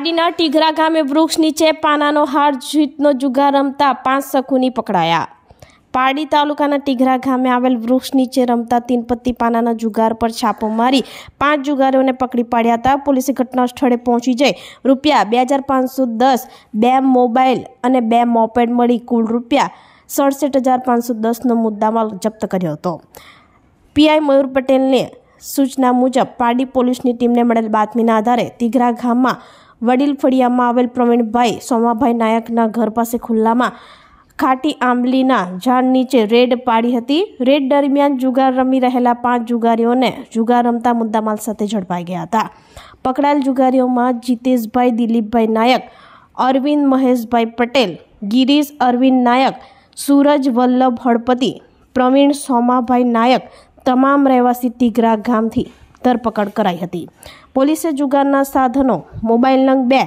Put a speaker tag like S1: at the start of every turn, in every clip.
S1: પાડીના ટીઘરા ગામે વૃક્ષ નીચે પાનાનો હાર જીતનો જુગાર રમતા પાંચ સખુની પકડાયા પારડી તાલુકાના ટીઘરા ગામે આવેલ વૃક્ષ નીચે રમતા તીનપત્તી પાનાના જુગાર પર છાપો મારી પાંચ જુગારોને પકડી પાડ્યા હતા પોલીસે ઘટના સ્થળે પહોંચી જઈ રૂપિયા બે હજાર પાંચસો દસ બે મોબાઈલ અને બે મોપેડ મળી કુલ રૂપિયા સડસઠ હજાર પાંચસો દસનો મુદ્દામાલ જપ્ત કર્યો હતો પીઆઈ મયુર પટેલને સૂચના મુજબ પારડી પોલીસની ટીમને મળેલ બાતમીના આધારે તીઘરા ગામમાં વડીલ ફળિયામાં આવેલ પ્રવીણભાઈ સોમાભાઈ નાયકના ઘર પાસે ખુલ્લામાં ખાટી આંબલીના ઝાડ નીચે રેડ પાડી હતી રેડ દરમિયાન જુગાર રમી રહેલા પાંચ જુગારીઓને જુગાર રમતા મુદ્દામાલ સાથે ઝડપાઈ ગયા હતા પકડાયેલ જુગારીઓમાં જીતેશભાઈ દિલીપભાઈ નાયક અરવિંદ મહેશભાઈ પટેલ ગિરીશ અરવિંદ નાયક સૂરજ વલ્લભ હળપતિ પ્રવીણ સોમાભાઈ નાયક તમામ રહેવાસી તિગરા ગામથી ધરપકડ કરાઈ હતી પોલીસે જુગારના સાધનો મોબાઈલ નંગ બે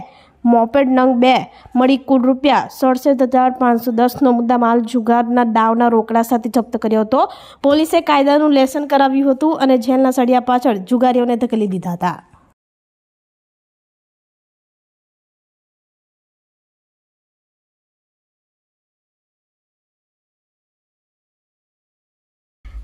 S1: મોપેડ નંગ બે મળી કુલ રૂપિયા સડસઠ હજાર પાંચસો દસનો મુદ્દા માલ જુગારના દાવના રોકડા સાથે જપ્ત કર્યો હતો પોલીસે કાયદાનું
S2: લેસન કરાવ્યું હતું અને જેલના સળિયા પાછળ જુગારીઓને ધકેલી દીધા હતા